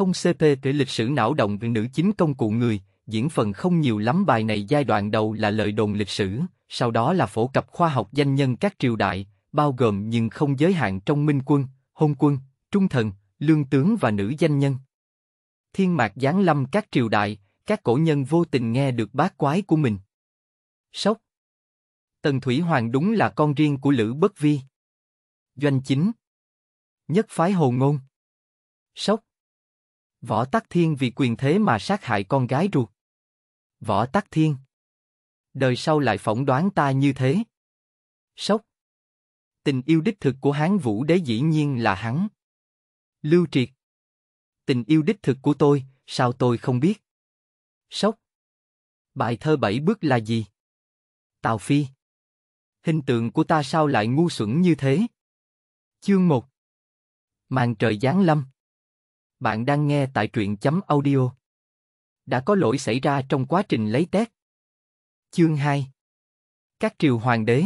không CP kể lịch sử não động về nữ chính công cụ người, diễn phần không nhiều lắm bài này giai đoạn đầu là lời đồn lịch sử, sau đó là phổ cập khoa học danh nhân các triều đại, bao gồm nhưng không giới hạn trong minh quân, hôn quân, trung thần, lương tướng và nữ danh nhân. Thiên mạc giáng lâm các triều đại, các cổ nhân vô tình nghe được bát quái của mình. Sốc Tần Thủy Hoàng đúng là con riêng của Lữ Bất Vi. Doanh chính Nhất phái hồ ngôn Sốc Võ Tắc Thiên vì quyền thế mà sát hại con gái ruột. Võ Tắc Thiên. Đời sau lại phỏng đoán ta như thế. Sốc. Tình yêu đích thực của Hán Vũ Đế dĩ nhiên là hắn. Lưu Triệt. Tình yêu đích thực của tôi, sao tôi không biết? Sốc. Bài thơ bảy bước là gì? Tào Phi. Hình tượng của ta sao lại ngu xuẩn như thế? Chương 1 Màn trời giáng lâm bạn đang nghe tại truyện chấm audio. Đã có lỗi xảy ra trong quá trình lấy test. Chương 2 Các triều hoàng đế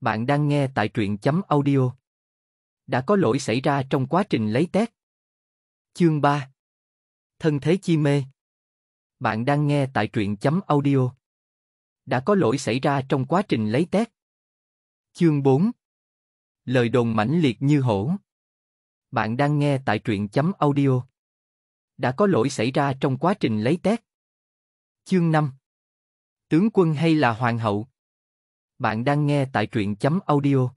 Bạn đang nghe tại truyện chấm audio. Đã có lỗi xảy ra trong quá trình lấy test. Chương 3 Thân thế chi mê Bạn đang nghe tại truyện chấm audio. Đã có lỗi xảy ra trong quá trình lấy test. Chương 4 Lời đồn mãnh liệt như hổ bạn đang nghe tại truyện chấm audio. Đã có lỗi xảy ra trong quá trình lấy test. Chương 5 Tướng quân hay là hoàng hậu? Bạn đang nghe tại truyện chấm audio.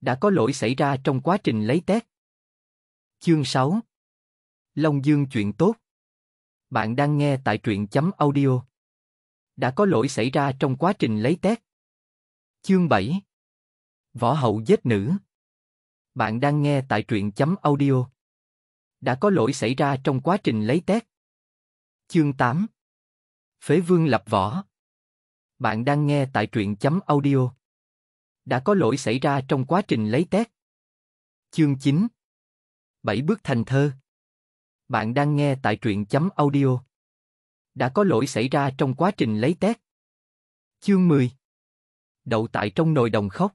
Đã có lỗi xảy ra trong quá trình lấy test. Chương 6 Long Dương chuyện tốt. Bạn đang nghe tại truyện chấm audio. Đã có lỗi xảy ra trong quá trình lấy test. Chương 7 Võ hậu giết nữ bạn đang nghe tại truyện chấm audio. Đã có lỗi xảy ra trong quá trình lấy test. Chương 8 Phế vương lập võ Bạn đang nghe tại truyện chấm audio. Đã có lỗi xảy ra trong quá trình lấy test. Chương 9 Bảy bước thành thơ Bạn đang nghe tại truyện chấm audio. Đã có lỗi xảy ra trong quá trình lấy test. Chương 10 Đậu tại trong nồi đồng khóc